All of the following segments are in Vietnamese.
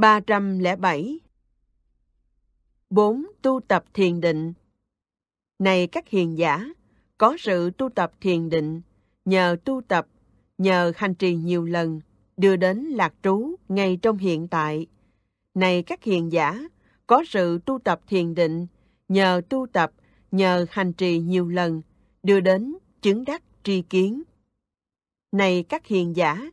307 4. Tu tập thiền định Này các hiền giả, có sự tu tập thiền định, nhờ tu tập, nhờ hành trì nhiều lần, đưa đến lạc trú ngay trong hiện tại. Này các hiền giả, có sự tu tập thiền định, nhờ tu tập, nhờ hành trì nhiều lần, đưa đến chứng đắc tri kiến. Này các hiền giả,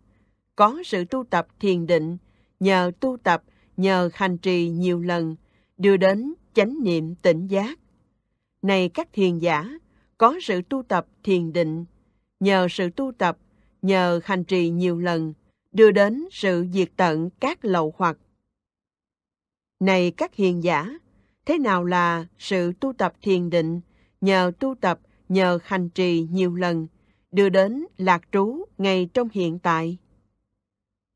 có sự tu tập thiền định, nhờ tu tập, nhờ hành trì nhiều lần, đưa đến chánh niệm tỉnh giác. Này các thiền giả, có sự tu tập thiền định, nhờ sự tu tập, nhờ hành trì nhiều lần, đưa đến sự diệt tận các lậu hoặc. Này các hiền giả, thế nào là sự tu tập thiền định, nhờ tu tập, nhờ hành trì nhiều lần, đưa đến lạc trú ngay trong hiện tại?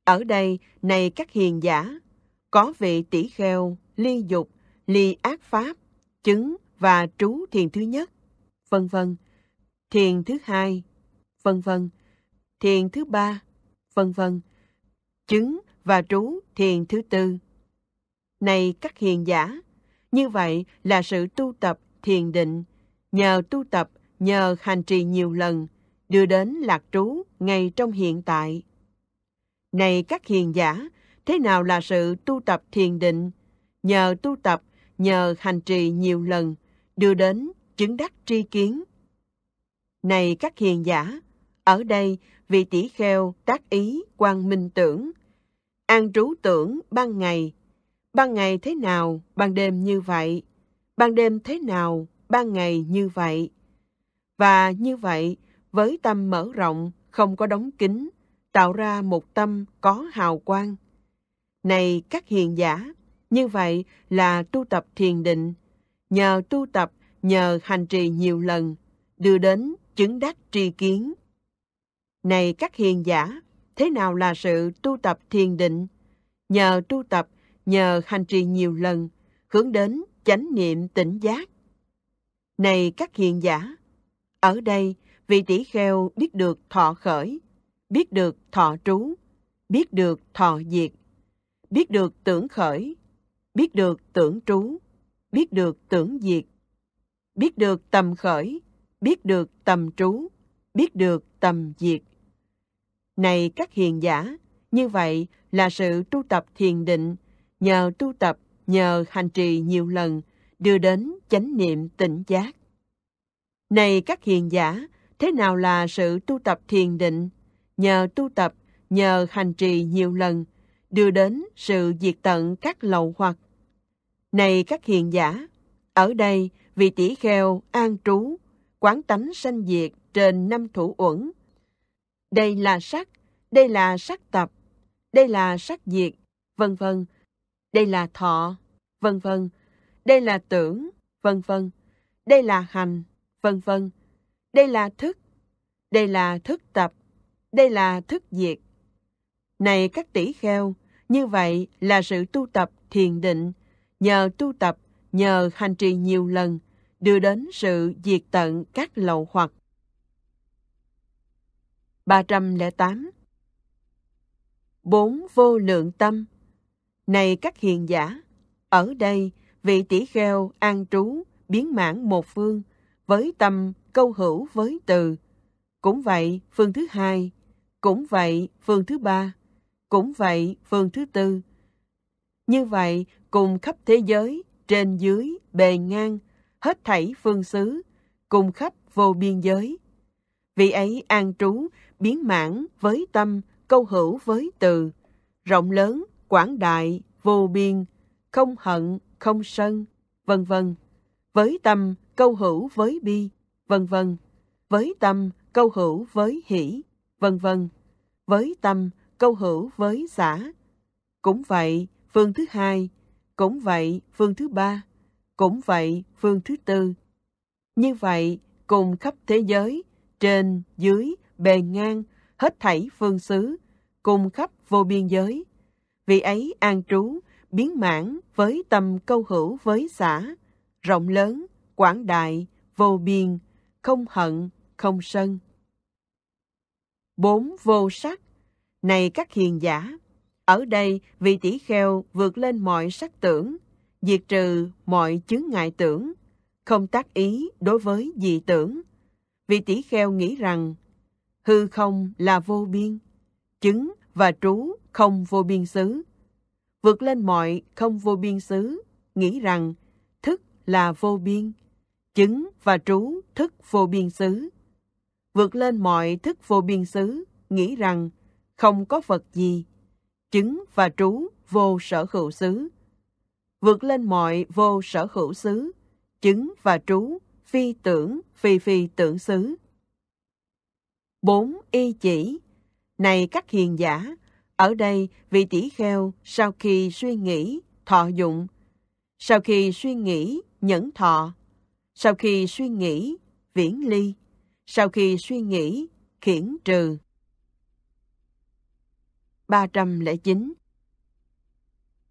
Ở đây, này các hiền giả, có vị tỷ kheo, ly dục, ly ác pháp, chứng và trú thiền thứ nhất, vân vân, thiền thứ hai, vân vân, thiền thứ ba, vân vân, chứng và trú thiền thứ tư. Này các hiền giả, như vậy là sự tu tập thiền định, nhờ tu tập, nhờ hành trì nhiều lần, đưa đến lạc trú ngay trong hiện tại. Này các hiền giả, thế nào là sự tu tập thiền định? Nhờ tu tập, nhờ hành trì nhiều lần, đưa đến chứng đắc tri kiến. Này các hiền giả, ở đây vị tỷ kheo tác ý quan minh tưởng, an trú tưởng ban ngày. Ban ngày thế nào, ban đêm như vậy. Ban đêm thế nào, ban ngày như vậy. Và như vậy, với tâm mở rộng, không có đóng kính tạo ra một tâm có hào quang. Này các hiền giả, như vậy là tu tập thiền định. Nhờ tu tập, nhờ hành trì nhiều lần, đưa đến chứng đắc tri kiến. Này các hiền giả, thế nào là sự tu tập thiền định? Nhờ tu tập, nhờ hành trì nhiều lần, hướng đến chánh niệm tỉnh giác. Này các hiền giả, ở đây vị tỷ kheo biết được thọ khởi, biết được thọ trú, biết được thọ diệt, biết được tưởng khởi, biết được tưởng trú, biết được tưởng diệt, biết được tầm khởi, biết được tầm trú, biết được tầm diệt. Này các hiền giả, như vậy là sự tu tập thiền định, nhờ tu tập, nhờ hành trì nhiều lần, đưa đến chánh niệm tỉnh giác. Này các hiền giả, thế nào là sự tu tập thiền định? nhờ tu tập, nhờ hành trì nhiều lần, đưa đến sự diệt tận các lậu hoặc. Này các hiền giả, ở đây vị tỷ kheo an trú, quán tánh sanh diệt trên năm thủ uẩn. Đây là sắc, đây là sắc tập, đây là sắc diệt, vân vân. Đây là thọ, vân vân. Đây là tưởng, vân vân. Đây là hành, vân vân. Đây là thức, đây là thức tập, đây là thức diệt. Này các tỷ kheo, như vậy là sự tu tập thiền định, nhờ tu tập, nhờ hành trì nhiều lần, đưa đến sự diệt tận các lậu hoặc. 308 Bốn vô lượng tâm Này các hiền giả, ở đây vị tỷ kheo an trú biến mãn một phương với tâm câu hữu với từ. Cũng vậy, phương thứ hai cũng vậy, phương thứ ba. Cũng vậy, phương thứ tư. Như vậy, cùng khắp thế giới, trên dưới, bề ngang, hết thảy phương xứ, cùng khắp vô biên giới. Vị ấy an trú, biến mãn với tâm, câu hữu với từ, rộng lớn, quảng đại, vô biên, không hận, không sân, vân vân. Với tâm, câu hữu với bi, vân vân. Với tâm, câu hữu với hỷ, vân vân. Với tâm, câu hữu với xã. Cũng vậy, phương thứ hai, cũng vậy, phương thứ ba, cũng vậy, phương thứ tư. Như vậy, cùng khắp thế giới, trên, dưới, bề ngang, hết thảy phương xứ, cùng khắp vô biên giới. Vị ấy an trú, biến mãn với tâm câu hữu với xã, rộng lớn, quảng đại, vô biên, không hận, không sân bốn vô sắc. Này các hiền giả, ở đây vị tỷ kheo vượt lên mọi sắc tưởng, diệt trừ mọi chứng ngại tưởng, không tác ý đối với dị tưởng. Vị tỷ kheo nghĩ rằng hư không là vô biên, chứng và trú không vô biên xứ. Vượt lên mọi không vô biên xứ, nghĩ rằng thức là vô biên, chứng và trú thức vô biên xứ vượt lên mọi thức vô biên xứ, nghĩ rằng không có vật gì, chứng và trú vô sở hữu xứ. Vượt lên mọi vô sở hữu xứ, chứng và trú phi tưởng, phi phi tưởng xứ. bốn Y chỉ Này các hiền giả, ở đây vị tỷ kheo sau khi suy nghĩ, thọ dụng, sau khi suy nghĩ, nhẫn thọ, sau khi suy nghĩ, viễn ly sau khi suy nghĩ, khiển trừ. 309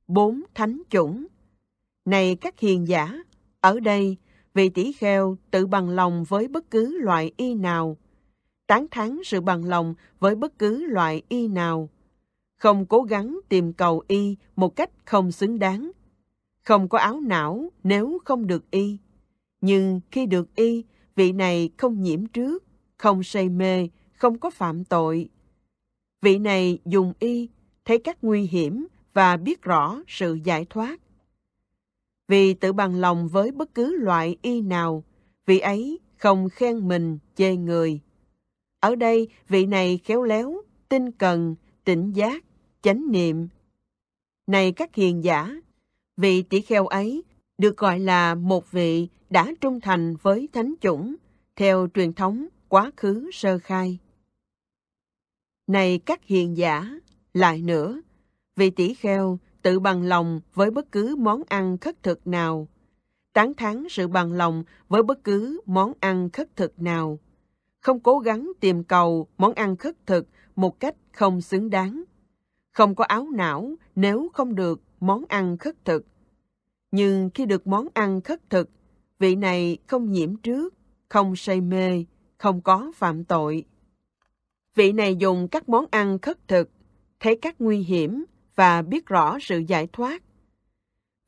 Bốn thánh chủng Này các hiền giả, ở đây vị tỷ kheo tự bằng lòng với bất cứ loại y nào, tán thán sự bằng lòng với bất cứ loại y nào, không cố gắng tìm cầu y một cách không xứng đáng, không có áo não nếu không được y. Nhưng khi được y, vị này không nhiễm trước, không say mê, không có phạm tội. Vị này dùng y, thấy các nguy hiểm và biết rõ sự giải thoát. Vì tự bằng lòng với bất cứ loại y nào, vị ấy không khen mình, chê người. Ở đây, vị này khéo léo, tinh cần, tỉnh giác, chánh niệm. Này các hiền giả, vị tỷ kheo ấy được gọi là một vị đã trung thành với thánh chủng theo truyền thống quá khứ sơ khai. Này các hiền giả, lại nữa, vị tỷ kheo tự bằng lòng với bất cứ món ăn khất thực nào, tán thán sự bằng lòng với bất cứ món ăn khất thực nào, không cố gắng tìm cầu món ăn khất thực một cách không xứng đáng, không có áo não nếu không được món ăn khất thực, nhưng khi được món ăn khất thực, vị này không nhiễm trước, không say mê, không có phạm tội. Vị này dùng các món ăn khất thực, thấy các nguy hiểm và biết rõ sự giải thoát.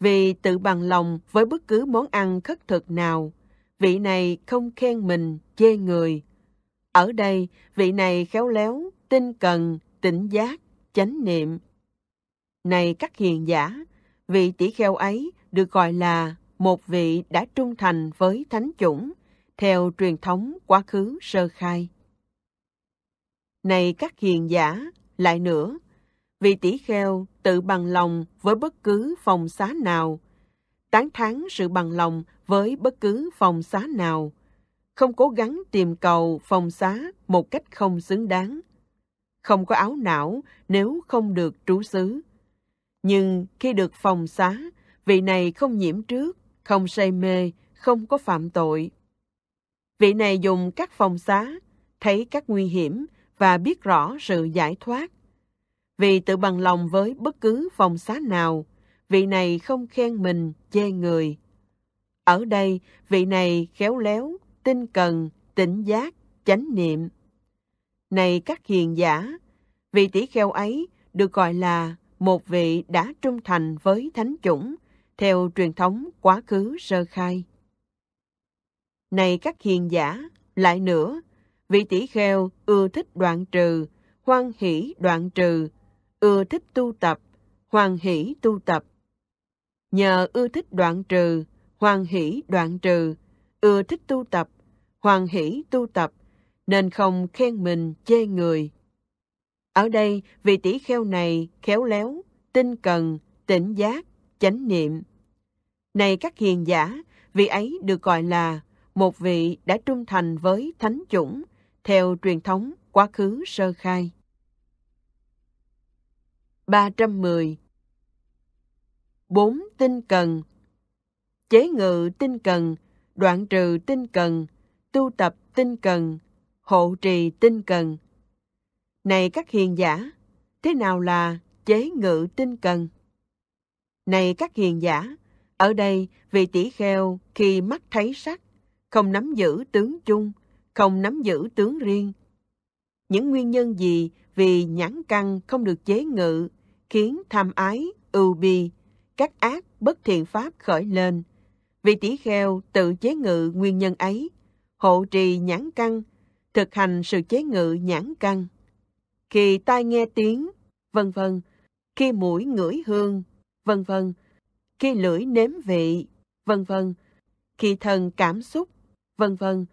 Vì tự bằng lòng với bất cứ món ăn khất thực nào, vị này không khen mình, chê người. Ở đây, vị này khéo léo, tinh cần, tỉnh giác, chánh niệm. Này các hiền giả, vị tỷ kheo ấy được gọi là một vị đã trung thành với thánh chủng theo truyền thống quá khứ sơ khai. Này các hiền giả, lại nữa, vị tỷ kheo tự bằng lòng với bất cứ phòng xá nào, tán thán sự bằng lòng với bất cứ phòng xá nào, không cố gắng tìm cầu phòng xá một cách không xứng đáng, không có áo não nếu không được trú xứ. Nhưng khi được phòng xá vị này không nhiễm trước, không say mê, không có phạm tội. Vị này dùng các phòng xá, thấy các nguy hiểm và biết rõ sự giải thoát. Vì tự bằng lòng với bất cứ phòng xá nào, vị này không khen mình, chê người. Ở đây, vị này khéo léo, tinh cần, tỉnh giác, chánh niệm. Này các hiền giả, vị tỷ kheo ấy được gọi là một vị đã trung thành với thánh chủng theo truyền thống quá khứ sơ khai. Này các hiền giả, lại nữa, vị tỷ kheo ưa thích đoạn trừ, hoan hỷ đoạn trừ, ưa thích tu tập, hoan hỷ tu tập. Nhờ ưa thích đoạn trừ, hoan hỷ đoạn trừ, ưa thích tu tập, hoan hỷ tu tập, nên không khen mình chê người. Ở đây, vị tỷ kheo này khéo léo, tinh cần, tỉnh giác, chánh niệm. Này các hiền giả, vị ấy được gọi là một vị đã trung thành với thánh chủng theo truyền thống quá khứ sơ khai. 310 4. Tinh cần Chế ngự tinh cần, đoạn trừ tinh cần, tu tập tinh cần, hộ trì tinh cần. Này các hiền giả, thế nào là chế ngự tinh cần? Này các hiền giả, ở đây vị tỷ kheo khi mắt thấy sắc, không nắm giữ tướng chung, không nắm giữ tướng riêng. Những nguyên nhân gì vì nhãn căn không được chế ngự, khiến tham ái, ưu bi, các ác bất thiện pháp khởi lên. Vị tỷ kheo tự chế ngự nguyên nhân ấy, hộ trì nhãn căn, thực hành sự chế ngự nhãn căn. Khi tai nghe tiếng, vân vân, khi mũi ngửi hương, vân vân, khi lưỡi nếm vị, vân vân, khi thân cảm xúc, vân vân.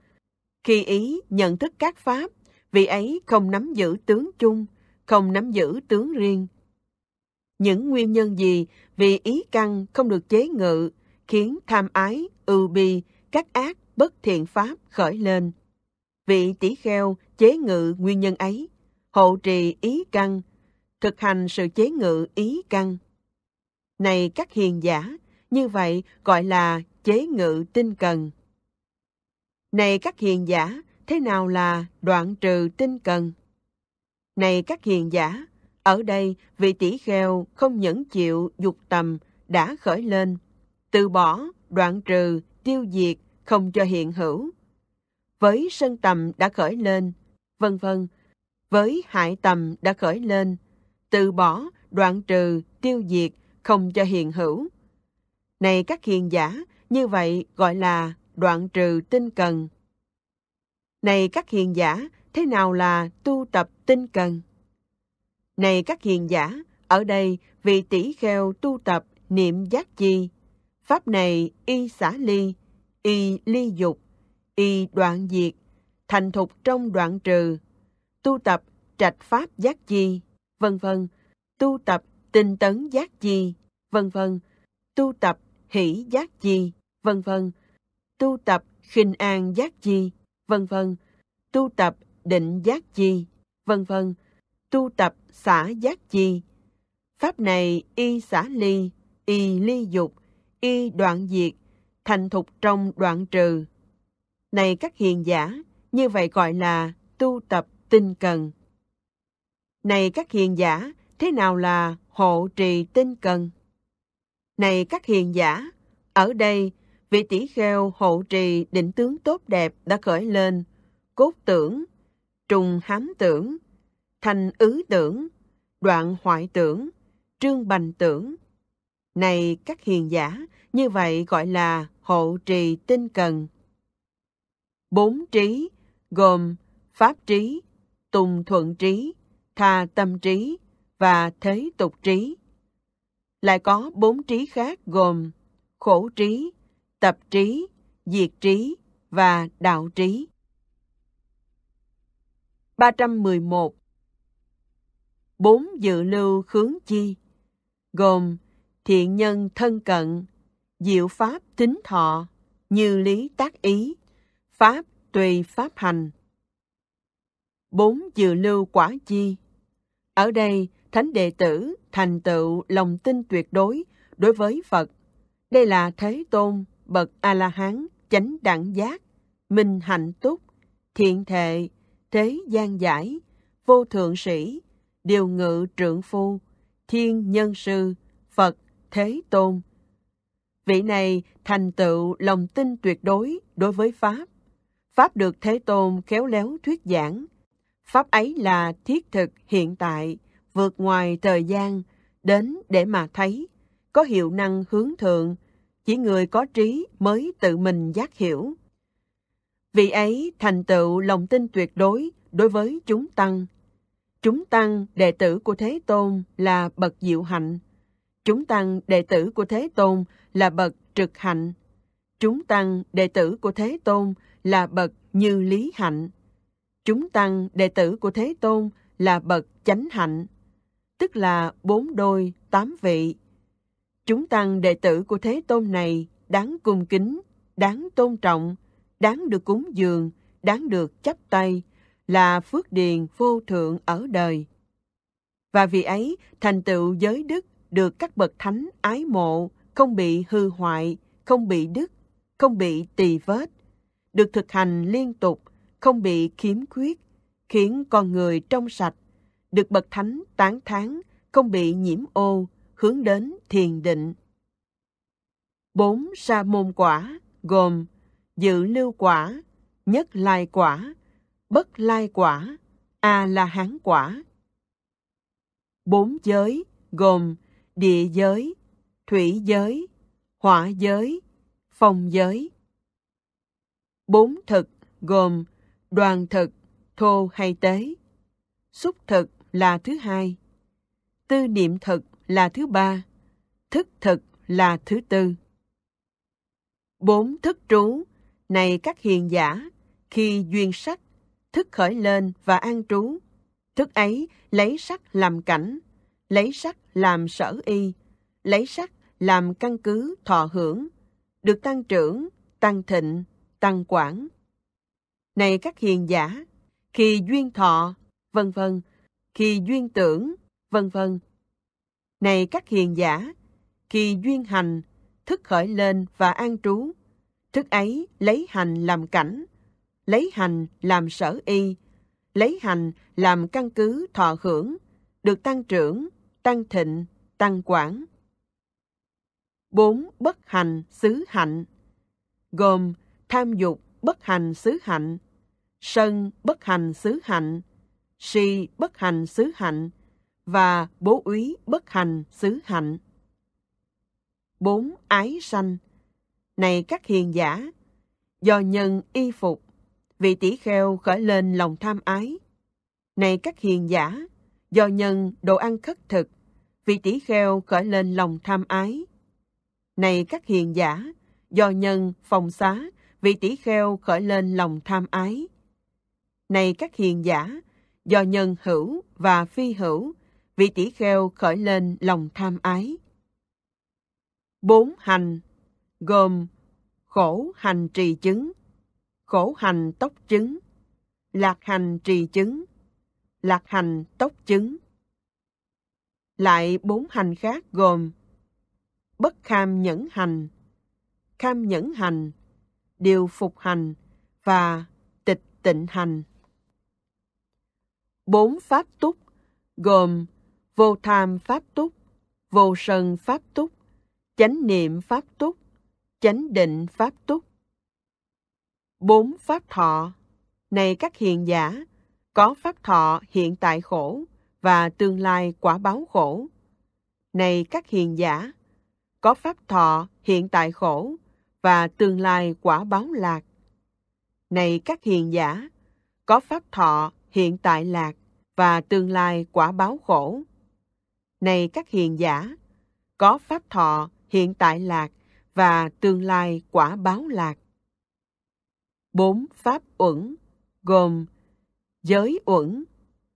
Khi ý nhận thức các pháp, vị ấy không nắm giữ tướng chung, không nắm giữ tướng riêng. Những nguyên nhân gì vì ý căn không được chế ngự khiến tham ái, ưu bi, các ác, bất thiện pháp khởi lên. Vị tỷ kheo chế ngự nguyên nhân ấy, hộ trì ý căn, thực hành sự chế ngự ý căn này các hiền giả, như vậy gọi là chế ngự tinh cần. Này các hiền giả, thế nào là đoạn trừ tinh cần? Này các hiền giả, ở đây vị tỷ kheo không nhẫn chịu dục tầm đã khởi lên, từ bỏ, đoạn trừ, tiêu diệt, không cho hiện hữu. Với sân tầm đã khởi lên, vân vân, với hại tầm đã khởi lên, từ bỏ, đoạn trừ, tiêu diệt, không cho hiện hữu. Này các hiền giả, như vậy gọi là đoạn trừ tinh cần. Này các hiền giả, thế nào là tu tập tinh cần? Này các hiền giả, ở đây vị tỷ kheo tu tập niệm giác chi. Pháp này y xả ly, y ly dục, y đoạn diệt, thành thục trong đoạn trừ, tu tập trạch pháp giác chi, vân vân, tu tập tinh tấn giác chi, vân vân, tu tập hỷ giác chi, vân vân, tu tập khinh an giác chi, vân vân, tu tập định giác chi, vân vân, tu tập xả giác chi. Pháp này y xả ly, y ly dục, y đoạn diệt, thành thục trong đoạn trừ. Này các hiền giả, như vậy gọi là tu tập tinh cần. Này các hiền giả, thế nào là hộ trì tinh cần. Này các hiền giả, ở đây vị tỷ kheo hộ trì định tướng tốt đẹp đã khởi lên, cốt tưởng, trùng hám tưởng, thành ứ tưởng, đoạn hoại tưởng, trương bành tưởng. Này các hiền giả, như vậy gọi là hộ trì tinh cần. Bốn trí gồm pháp trí, tùng thuận trí, tha tâm trí, và thế tục trí. Lại có bốn trí khác gồm khổ trí, tập trí, diệt trí và đạo trí. 311 Bốn dự lưu khướng chi gồm thiện nhân thân cận, diệu pháp tính thọ, như lý tác ý, pháp tùy pháp hành. Bốn dự lưu quả chi Ở đây, thánh đệ tử thành tựu lòng tin tuyệt đối đối với Phật. Đây là Thế Tôn, Bậc A-la-hán, chánh đẳng giác, minh hạnh túc, thiện thệ, thế gian giải, vô thượng sĩ, điều ngự trượng phu, thiên nhân sư, Phật, Thế Tôn. Vị này thành tựu lòng tin tuyệt đối đối với Pháp. Pháp được Thế Tôn khéo léo thuyết giảng. Pháp ấy là thiết thực hiện tại, vượt ngoài thời gian, đến để mà thấy, có hiệu năng hướng thượng, chỉ người có trí mới tự mình giác hiểu. Vì ấy thành tựu lòng tin tuyệt đối đối với chúng tăng. Chúng tăng đệ tử của Thế Tôn là bậc diệu hạnh. Chúng tăng đệ tử của Thế Tôn là bậc trực hạnh. Chúng tăng đệ tử của Thế Tôn là bậc như lý hạnh. Chúng tăng đệ tử của Thế Tôn là bậc chánh hạnh tức là bốn đôi, tám vị. Chúng tăng đệ tử của Thế Tôn này đáng cung kính, đáng tôn trọng, đáng được cúng dường, đáng được chắp tay, là phước điền vô thượng ở đời. Và vì ấy, thành tựu giới đức được các bậc thánh ái mộ, không bị hư hoại, không bị đứt, không bị tỳ vết, được thực hành liên tục, không bị khiếm khuyết, khiến con người trong sạch, được bậc thánh tán thán, không bị nhiễm ô, hướng đến thiền định. Bốn sa môn quả gồm dự lưu quả, nhất lai quả, bất lai quả, a à la hán quả. Bốn giới gồm địa giới, thủy giới, hỏa giới, phong giới. Bốn thực gồm đoàn thực, thô hay tế, xúc thực, là thứ hai, tư niệm thật là thứ ba, thức thật là thứ tư. Bốn thức trú, này các hiền giả, khi duyên sắc, thức khởi lên và an trú, thức ấy lấy sắc làm cảnh, lấy sắc làm sở y, lấy sắc làm căn cứ thọ hưởng, được tăng trưởng, tăng thịnh, tăng quảng. Này các hiền giả, khi duyên thọ, vân vân khi duyên tưởng, vân vân. Này các hiền giả, khi duyên hành, thức khởi lên và an trú, thức ấy lấy hành làm cảnh, lấy hành làm sở y, lấy hành làm căn cứ thọ hưởng, được tăng trưởng, tăng thịnh, tăng quảng. 4. Bất hành xứ hạnh gồm tham dục bất hành xứ hạnh, sân bất hành xứ hạnh, si bất hành xứ hạnh và bố úy bất hành xứ hạnh. 4. Ái sanh Này các hiền giả, do nhân y phục, vị tỷ kheo khởi lên lòng tham ái. Này các hiền giả, do nhân đồ ăn khất thực, vị tỷ kheo khởi lên lòng tham ái. Này các hiền giả, do nhân phòng xá, vị tỷ kheo khởi lên lòng tham ái. Này các hiền giả, do nhân hữu và phi hữu, vị tỷ kheo khởi lên lòng tham ái. Bốn hành gồm khổ hành trì chứng, khổ hành tốc chứng, lạc hành trì chứng, lạc hành tốc chứng. Lại bốn hành khác gồm bất kham nhẫn hành, kham nhẫn hành, điều phục hành và tịch tịnh hành bốn pháp túc, gồm vô tham pháp túc, vô sân pháp túc, chánh niệm pháp túc, chánh định pháp túc. Bốn pháp thọ, này các hiền giả, có pháp thọ hiện tại khổ và tương lai quả báo khổ. Này các hiền giả, có pháp thọ hiện tại khổ và tương lai quả báo lạc. Này các hiền giả, có pháp thọ hiện tại lạc và tương lai quả báo khổ. Này các hiền giả, có pháp thọ hiện tại lạc và tương lai quả báo lạc. Bốn pháp uẩn gồm giới uẩn,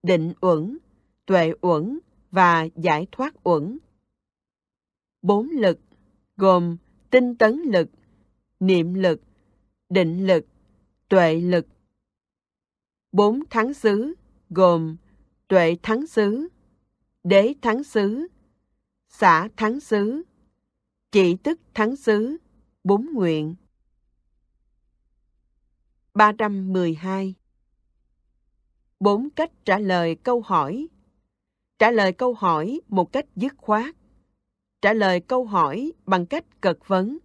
định uẩn, tuệ uẩn và giải thoát uẩn. Bốn lực gồm tinh tấn lực, niệm lực, định lực, tuệ lực. Bốn thắng xứ gồm tuệ thắng xứ, đế thắng xứ, xã thắng xứ, chỉ tức thắng xứ, bốn nguyện. 312 Bốn cách trả lời câu hỏi Trả lời câu hỏi một cách dứt khoát Trả lời câu hỏi bằng cách cật vấn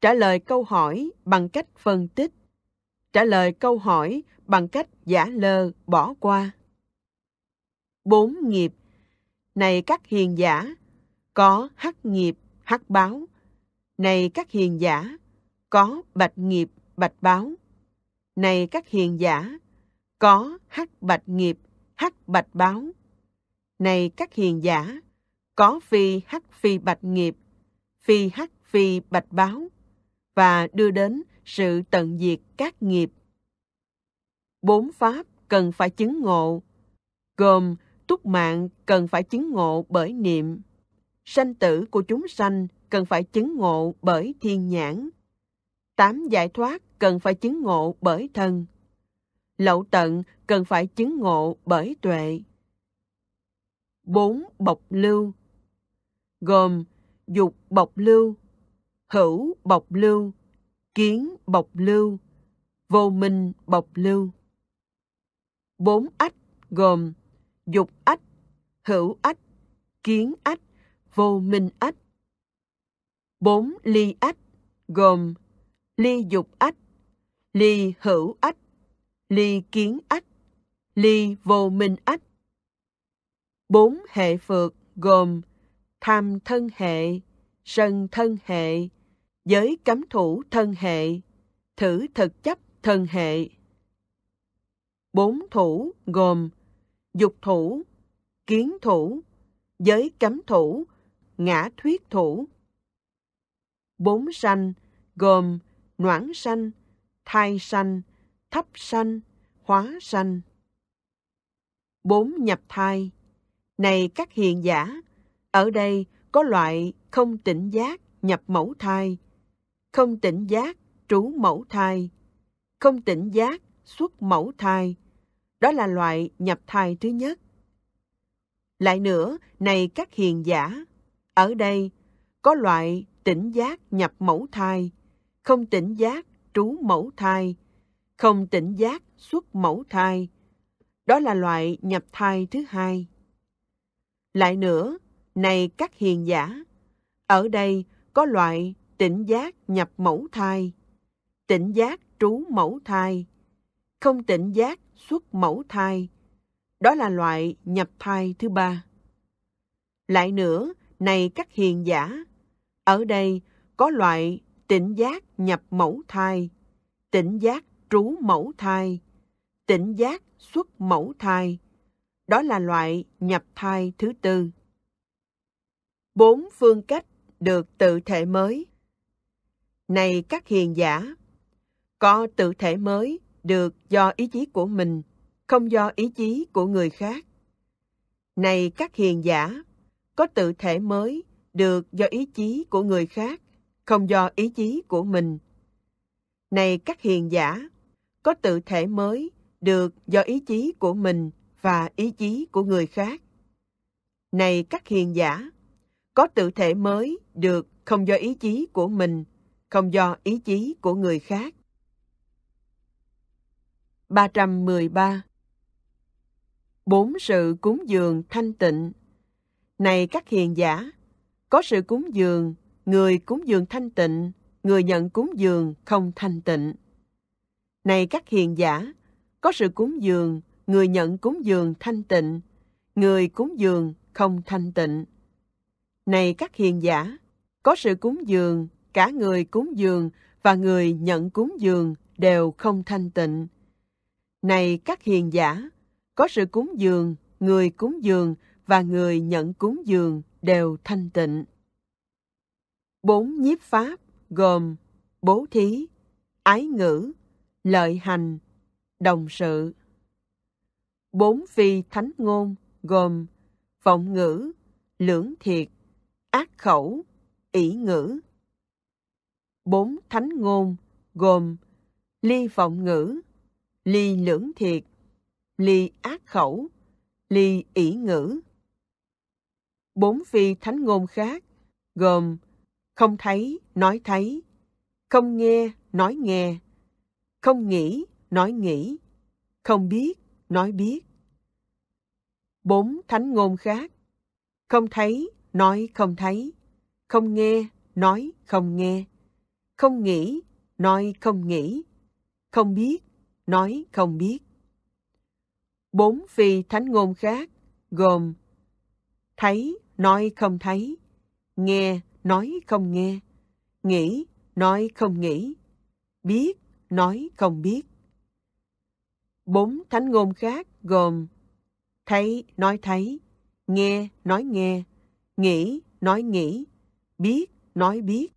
Trả lời câu hỏi bằng cách phân tích Trả lời câu hỏi bằng cách giả lơ, bỏ qua bốn nghiệp. Này các hiền giả, có hắc nghiệp, hắc báo. Này các hiền giả, có bạch nghiệp, bạch báo. Này các hiền giả, có hắc bạch nghiệp, hắc bạch báo. Này các hiền giả, có phi hắc phi bạch nghiệp, phi hắc phi bạch báo và đưa đến sự tận diệt các nghiệp. Bốn pháp cần phải chứng ngộ, gồm túc mạng cần phải chứng ngộ bởi niệm. Sanh tử của chúng sanh cần phải chứng ngộ bởi thiên nhãn. Tám giải thoát cần phải chứng ngộ bởi thân. Lậu tận cần phải chứng ngộ bởi tuệ. Bốn bộc lưu gồm dục bộc lưu, hữu bộc lưu, kiến bộc lưu, vô minh bộc lưu. Bốn ách gồm dục ách, hữu ách, kiến ách, vô minh ách. Bốn ly ách gồm ly dục ách, ly hữu ách, ly kiến ách, ly vô minh ách. Bốn hệ phược gồm tham thân hệ, sân thân hệ, giới cấm thủ thân hệ, thử thực chấp thân hệ. Bốn thủ gồm dục thủ, kiến thủ, giới cấm thủ, ngã thuyết thủ. Bốn sanh gồm noãn sanh, thai sanh, thấp sanh, hóa sanh. Bốn nhập thai. Này các hiền giả, ở đây có loại không tỉnh giác nhập mẫu thai, không tỉnh giác trú mẫu thai, không tỉnh giác xuất mẫu thai, đó là loại nhập thai thứ nhất. Lại nữa, này các hiền giả, ở đây có loại tỉnh giác nhập mẫu thai, không tỉnh giác trú mẫu thai, không tỉnh giác xuất mẫu thai. Đó là loại nhập thai thứ hai. Lại nữa, này các hiền giả, ở đây có loại tỉnh giác nhập mẫu thai, tỉnh giác trú mẫu thai, không tỉnh giác xuất mẫu thai. Đó là loại nhập thai thứ ba. Lại nữa, này các hiền giả, ở đây có loại tỉnh giác nhập mẫu thai, tỉnh giác trú mẫu thai, tỉnh giác xuất mẫu thai. Đó là loại nhập thai thứ tư. Bốn phương cách được tự thể mới. Này các hiền giả, có tự thể mới được do ý chí của mình, không do ý chí của người khác. Này các hiền giả, có tự thể mới được do ý chí của người khác, không do ý chí của mình. Này các hiền giả, có tự thể mới được do ý chí của mình và ý chí của người khác. Này các hiền giả, có tự thể mới được không do ý chí của mình, không do ý chí của người khác. 313 Bốn sự cúng dường thanh tịnh Này các hiền giả, có sự cúng dường, người cúng dường thanh tịnh, người nhận cúng dường không thanh tịnh. Này các hiền giả, có sự cúng dường, người nhận cúng dường thanh tịnh, người cúng dường không thanh tịnh. Này các hiền giả, có sự cúng dường, cả người cúng dường và người nhận cúng dường đều không thanh tịnh này các hiền giả, có sự cúng dường, người cúng dường và người nhận cúng dường đều thanh tịnh. Bốn nhiếp pháp gồm bố thí, ái ngữ, lợi hành, đồng sự. Bốn phi thánh ngôn gồm vọng ngữ, lưỡng thiệt, ác khẩu, ỷ ngữ. Bốn thánh ngôn gồm ly vọng ngữ, ly lưỡng thiệt, ly ác khẩu, ly ỷ ngữ. Bốn phi thánh ngôn khác gồm không thấy, nói thấy, không nghe, nói nghe, không nghĩ, nói nghĩ, không biết, nói biết. Bốn thánh ngôn khác không thấy, nói không thấy, không nghe, nói không nghe, không nghĩ, nói không nghĩ, không biết, nói không biết. Bốn phi thánh ngôn khác gồm thấy, nói không thấy, nghe, nói không nghe, nghĩ, nói không nghĩ, biết, nói không biết. Bốn thánh ngôn khác gồm thấy, nói thấy, nghe, nói nghe, nghĩ, nói nghĩ, biết, nói biết.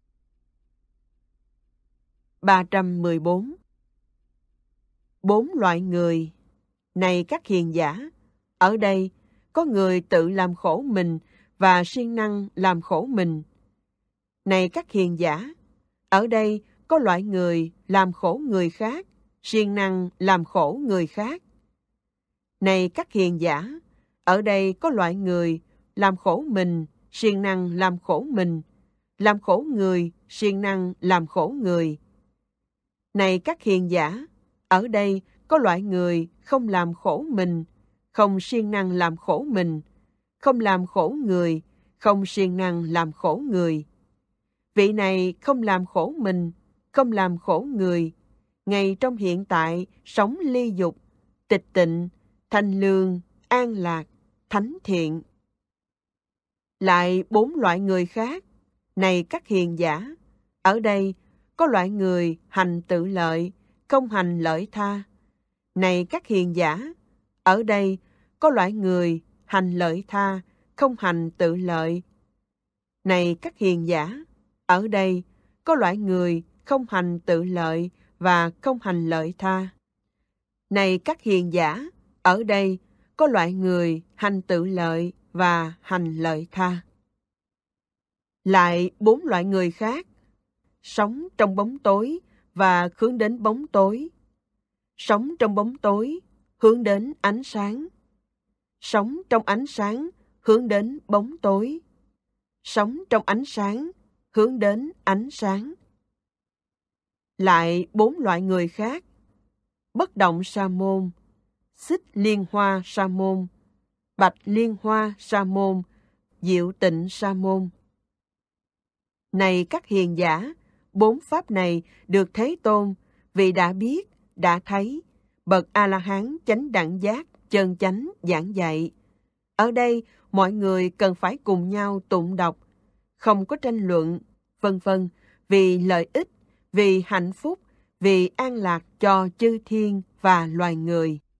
314 bốn loại người. Này các hiền giả, ở đây có người tự làm khổ mình và siêng năng làm khổ mình. Này các hiền giả, ở đây có loại người làm khổ người khác, siêng năng làm khổ người khác. Này các hiền giả, ở đây có loại người làm khổ mình, siêng năng làm khổ mình, làm khổ người, siêng năng làm khổ người. Này các hiền giả, ở đây có loại người không làm khổ mình, không siêng năng làm khổ mình, không làm khổ người, không siêng năng làm khổ người. Vị này không làm khổ mình, không làm khổ người, ngay trong hiện tại sống ly dục, tịch tịnh, thanh lương, an lạc, thánh thiện. Lại bốn loại người khác, này các hiền giả, ở đây có loại người hành tự lợi, không hành lợi tha. Này các hiền giả, ở đây có loại người hành lợi tha, không hành tự lợi. Này các hiền giả, ở đây có loại người không hành tự lợi và không hành lợi tha. Này các hiền giả, ở đây có loại người hành tự lợi và hành lợi tha. Lại bốn loại người khác, sống trong bóng tối, và hướng đến bóng tối. Sống trong bóng tối, hướng đến ánh sáng. Sống trong ánh sáng, hướng đến bóng tối. Sống trong ánh sáng, hướng đến ánh sáng. Lại bốn loại người khác. Bất động sa môn, xích liên hoa sa môn, bạch liên hoa sa môn, diệu tịnh sa môn. Này các hiền giả, bốn pháp này được Thế Tôn vì đã biết, đã thấy, bậc A-la-hán chánh đẳng giác, chân chánh giảng dạy. Ở đây, mọi người cần phải cùng nhau tụng đọc, không có tranh luận, vân vân, vì lợi ích, vì hạnh phúc, vì an lạc cho chư thiên và loài người.